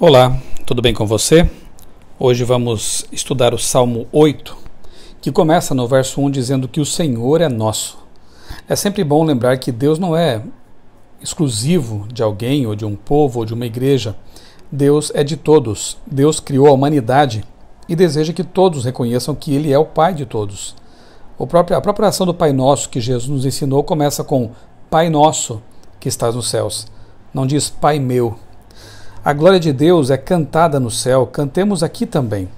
Olá, tudo bem com você? Hoje vamos estudar o Salmo 8, que começa no verso 1 dizendo que o Senhor é nosso. É sempre bom lembrar que Deus não é exclusivo de alguém ou de um povo ou de uma igreja. Deus é de todos. Deus criou a humanidade e deseja que todos reconheçam que Ele é o Pai de todos. a própria oração do Pai Nosso que Jesus nos ensinou começa com Pai Nosso que estás nos céus. Não diz Pai meu a glória de Deus é cantada no céu, cantemos aqui também.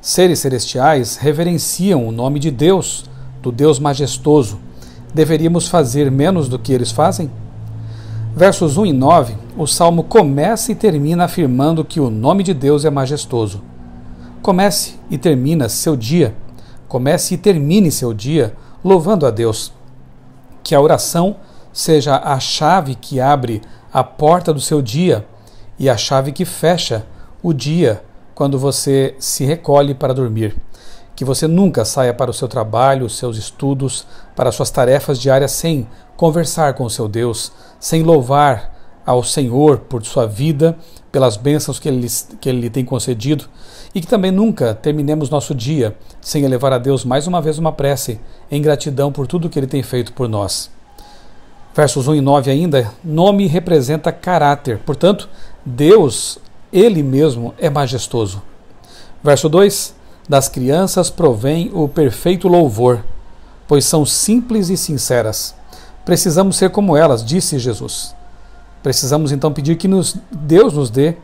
Seres celestiais reverenciam o nome de Deus, do Deus majestoso. Deveríamos fazer menos do que eles fazem? Versos 1 e 9, o salmo começa e termina afirmando que o nome de Deus é majestoso. Comece e termina seu dia. Comece e termine seu dia louvando a Deus. Que a oração seja a chave que abre a porta do seu dia e a chave que fecha o dia quando você se recolhe para dormir. Que você nunca saia para o seu trabalho, os seus estudos, para suas tarefas diárias sem conversar com o seu Deus, sem louvar ao Senhor por sua vida, pelas bênçãos que ele, que ele lhe tem concedido, e que também nunca terminemos nosso dia sem elevar a Deus mais uma vez uma prece em gratidão por tudo que ele tem feito por nós versos 1 e 9 ainda, nome representa caráter. Portanto, Deus, ele mesmo, é majestoso. Verso 2: Das crianças provém o perfeito louvor, pois são simples e sinceras. Precisamos ser como elas, disse Jesus. Precisamos então pedir que nos, Deus nos dê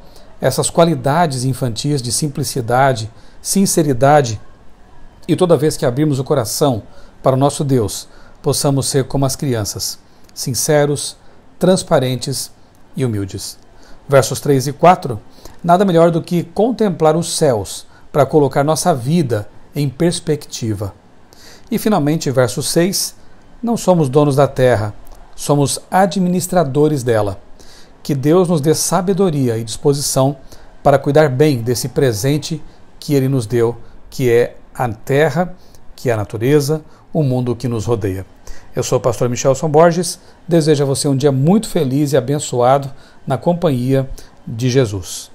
essas qualidades infantis de simplicidade, sinceridade, e toda vez que abrimos o coração para o nosso Deus, possamos ser como as crianças sinceros, transparentes e humildes. Versos 3 e 4: Nada melhor do que contemplar os céus para colocar nossa vida em perspectiva. E finalmente, verso 6: Não somos donos da terra, somos administradores dela. Que Deus nos dê sabedoria e disposição para cuidar bem desse presente que Ele nos deu, que é a terra, que é a natureza, o mundo que nos rodeia. Eu sou o pastor Michelson Borges, desejo a você um dia muito feliz e abençoado na companhia de Jesus.